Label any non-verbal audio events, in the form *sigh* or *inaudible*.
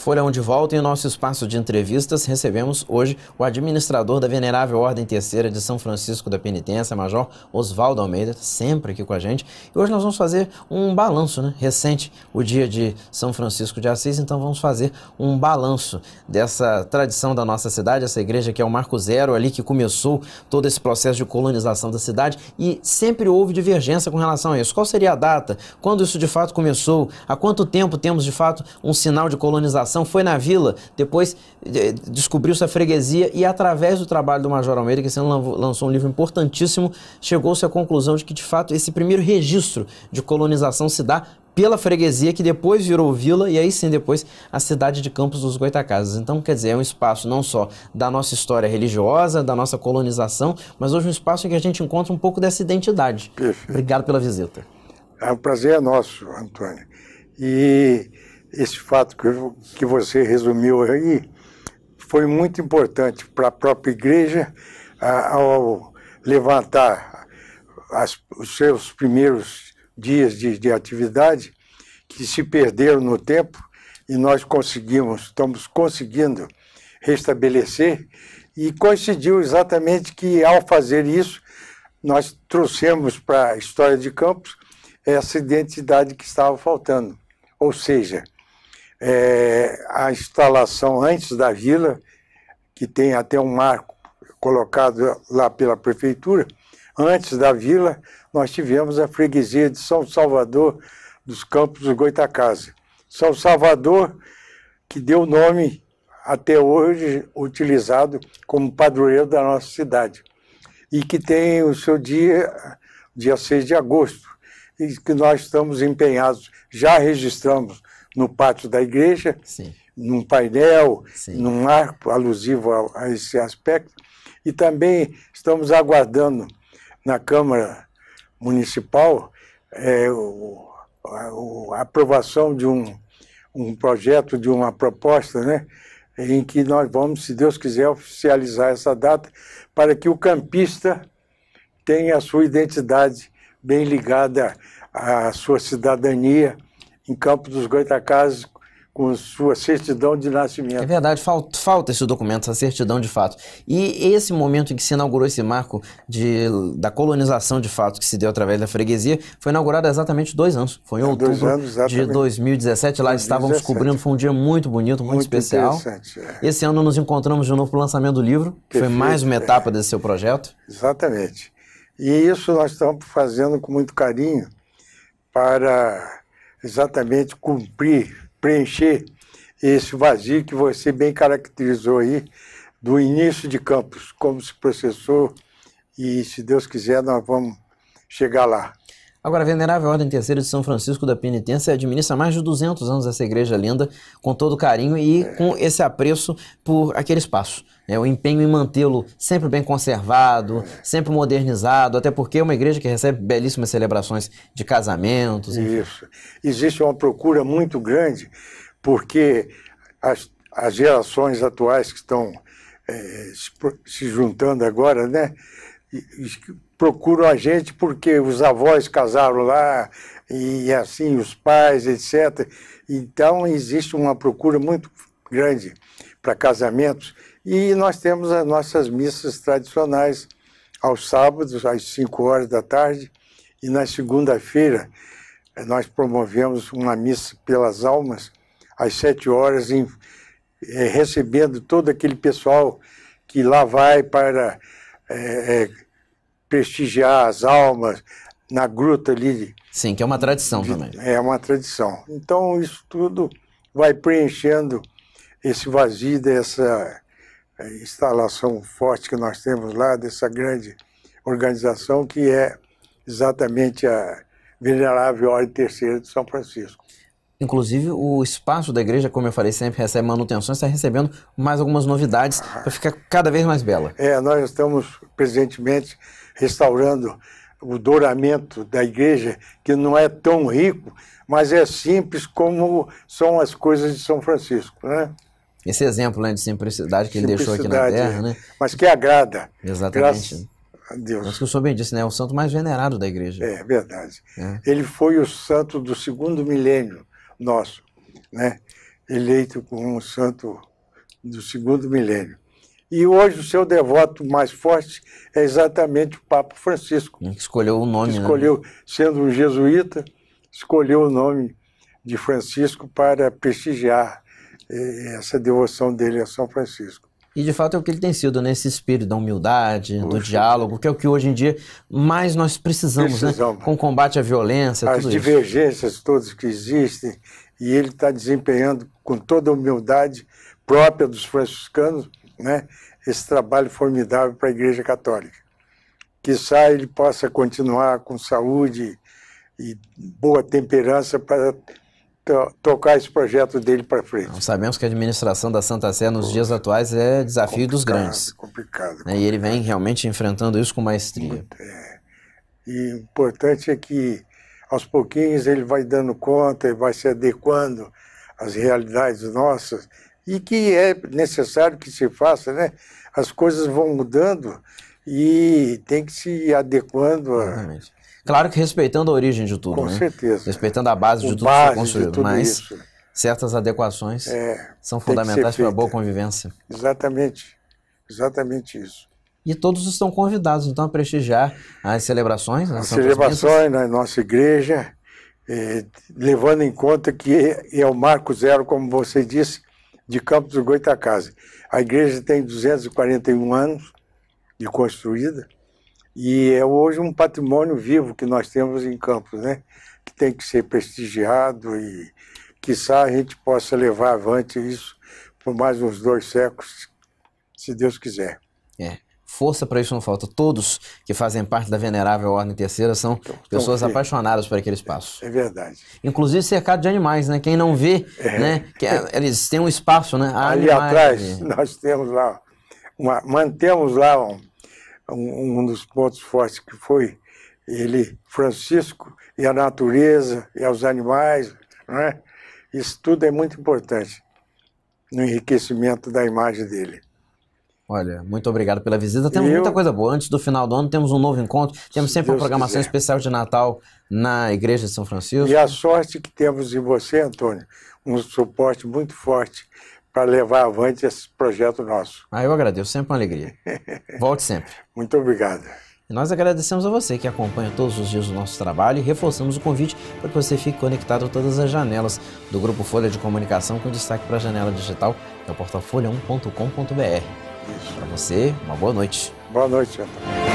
Folha de Volta, em nosso espaço de entrevistas, recebemos hoje o administrador da Venerável Ordem Terceira de São Francisco da Penitência, Major Oswaldo Almeida, sempre aqui com a gente. E hoje nós vamos fazer um balanço né? recente, o dia de São Francisco de Assis, então vamos fazer um balanço dessa tradição da nossa cidade, essa igreja que é o Marco Zero, ali que começou todo esse processo de colonização da cidade e sempre houve divergência com relação a isso. Qual seria a data? Quando isso de fato começou? Há quanto tempo temos de fato um sinal de colonização? associação então, foi na vila, depois eh, descobriu-se a freguesia e através do trabalho do Major Almeida, que esse lançou um livro importantíssimo, chegou-se à conclusão de que de fato esse primeiro registro de colonização se dá pela freguesia que depois virou vila e aí sim depois a cidade de Campos dos Goitacazes. Então, quer dizer, é um espaço não só da nossa história religiosa, da nossa colonização, mas hoje um espaço em que a gente encontra um pouco dessa identidade. Perfeito. Obrigado pela visita. É um prazer é nosso, Antônio. E esse fato que, que você resumiu aí foi muito importante para a própria igreja a, ao levantar as, os seus primeiros dias de, de atividade que se perderam no tempo e nós conseguimos, estamos conseguindo restabelecer e coincidiu exatamente que ao fazer isso nós trouxemos para a história de Campos essa identidade que estava faltando, ou seja, é, a instalação antes da vila, que tem até um marco colocado lá pela prefeitura, antes da vila, nós tivemos a freguesia de São Salvador dos Campos do Goitacazes. São Salvador, que deu o nome até hoje utilizado como padroeiro da nossa cidade e que tem o seu dia, dia 6 de agosto, e que nós estamos empenhados, já registramos no pátio da igreja, Sim. num painel, Sim. num arco alusivo a, a, esse aspecto. E também estamos aguardando na Câmara Municipal é, o, a, a, aprovação de um, um projeto, de uma proposta, né? em que nós vamos, se Deus quiser, oficializar essa data para que o campista tenha a sua identidade bem ligada à sua cidadania em Campos dos Goitacazes com sua certidão de nascimento. É verdade, falta, falta esse documento, essa certidão de fato. E esse momento em que se inaugurou esse marco de, da colonização de fato que se deu através da freguesia foi inaugurado há exatamente dois anos. Foi em é, outubro anos, de 2017. Lá 2017. estávamos cobrindo, foi um dia muito bonito, muito, muito especial. É. Esse ano nos encontramos de novo para o lançamento do livro, que foi mais uma é. etapa é. desse seu projeto. Exatamente. E isso nós estamos fazendo com muito carinho para exatamente cumprir, preencher esse vazio que você bem caracterizou aí do início de campos, como se processou e, se Deus quiser, nós vamos chegar lá. Agora, a Venerável Ordem Terceira de São Francisco da Penitência administra mais de 200 anos essa igreja linda, com todo carinho e com esse apreço por aquele espaço. Né? O empenho em mantê-lo sempre bem conservado, sempre modernizado, até porque é uma igreja que recebe belíssimas celebrações de casamentos. Enfim. Isso. Existe uma procura muito grande, porque as, as gerações atuais que estão é, se, se juntando agora, né? E, e, procuram a gente porque os avós casaram lá e assim os pais, etc. Então existe uma procura muito grande para casamentos e nós temos as nossas missas tradicionais aos sábados às 5 horas da tarde e na segunda-feira eh, nós promovemos uma missa pelas almas às 7 horas em, eh, recebendo todo aquele pessoal que lá vai para eh, prestigiar as almas na gruta ali. Sim, que é uma tradição de, também. É uma tradição. Então, isso tudo vai preenchendo esse vazio dessa eh, instalação forte que nós temos lá, dessa grande organização que é exatamente a Venerável Ordem Terceira de São Francisco. Inclusive, o espaço da igreja, como eu falei, sempre recebe manutenção, está recebendo mais algumas novidades ah. para ficar cada vez mais bela. É, nós estamos presentemente restaurando o douramento da igreja, que não é tão rico, mas é simples como são as coisas de São Francisco, né? Esse exemplo né, de simplicidade que ele deixou aqui na Terra, é. né? Mas que agrada. Exatamente. Graças a Deus. Mas que o senhor bem disse, né? É o santo mais venerado da igreja. É, verdade. É. Ele foi o santo do segundo milênio nosso, né? Eleito como um santo do segundo milênio. E hoje o seu devoto mais forte é exatamente o Papa Francisco. Que escolheu o nome. Né? Escolheu, né? sendo um jesuíta, escolheu o nome de Francisco para prestigiar eh, essa devoção dele a São Francisco. E de fato é o que ele tem sido, né? Esse espírito da humildade, do diálogo, que é o que hoje em dia mais nós precisamos, né? precisamos. né? Com o combate à violência, As divergências isso. todas que existem, e ele está desempenhando com toda a humildade própria dos franciscanos né, esse trabalho formidável para a Igreja Católica. Que saia ele possa continuar com saúde e boa temperança para tocar esse projeto dele para frente. Nós sabemos que a administração da Santa Sé nos Pô, dias atuais é desafio dos grandes. Complicado, complicado. Né, e ele vem realmente enfrentando isso com maestria. É. E o importante é que aos pouquinhos ele vai dando conta, e vai se adequando às realidades nossas e que é necessário que se faça, né? As coisas vão mudando e tem que se adequando. Claro que respeitando a origem de tudo, Com né? certeza. Respeitando a base o de tudo base que foi construído, tudo mas isso. certas adequações é, são fundamentais para a boa convivência. Exatamente. Exatamente isso. E todos estão convidados, então, a prestigiar as celebrações. Né? As celebrações na nossa igreja, eh, levando em conta que é o marco zero, como você disse, de Campos do Goitacazes. A igreja tem 241 anos de construída e é hoje um patrimônio vivo que nós temos em Campos, né? que tem que ser prestigiado e que a gente possa levar avante isso por mais uns dois séculos, se Deus quiser. É. Força para isso não falta. Todos que fazem parte da venerável Ordem Terceira são então, então pessoas então, apaixonadas por aquele espaço. É, é, verdade. Inclusive cercado de animais, né? Quem não vê, é. né? Que, é, eles têm um espaço, né? Há Ali animais, atrás, né? nós temos lá, uma, mantemos lá um, um, um dos pontos fortes que foi ele, Francisco, e a natureza, e aos animais, né? Isso tudo é muito importante no enriquecimento da imagem dele. Olha, muito obrigado pela visita. Temos eu... muita coisa boa. Antes do final do ano, temos um novo encontro. Temos sempre Deus uma programação quiser. especial de Natal na Igreja de São Francisco. E a sorte que temos em você, Antônio, um suporte muito forte para levar avante esse projeto nosso. Ah, eu agradeço. Sempre uma alegria. *laughs* Volte sempre. muito obrigado. E nós agradecemos a você que acompanha todos os dias o nosso trabalho e reforçamos o convite para que você fique conectado a todas as janelas do Grupo Folha de Comunicação, com destaque para a janela digital, que é o portafolha 1combr para você, uma boa noite. Boa noite, Antônio.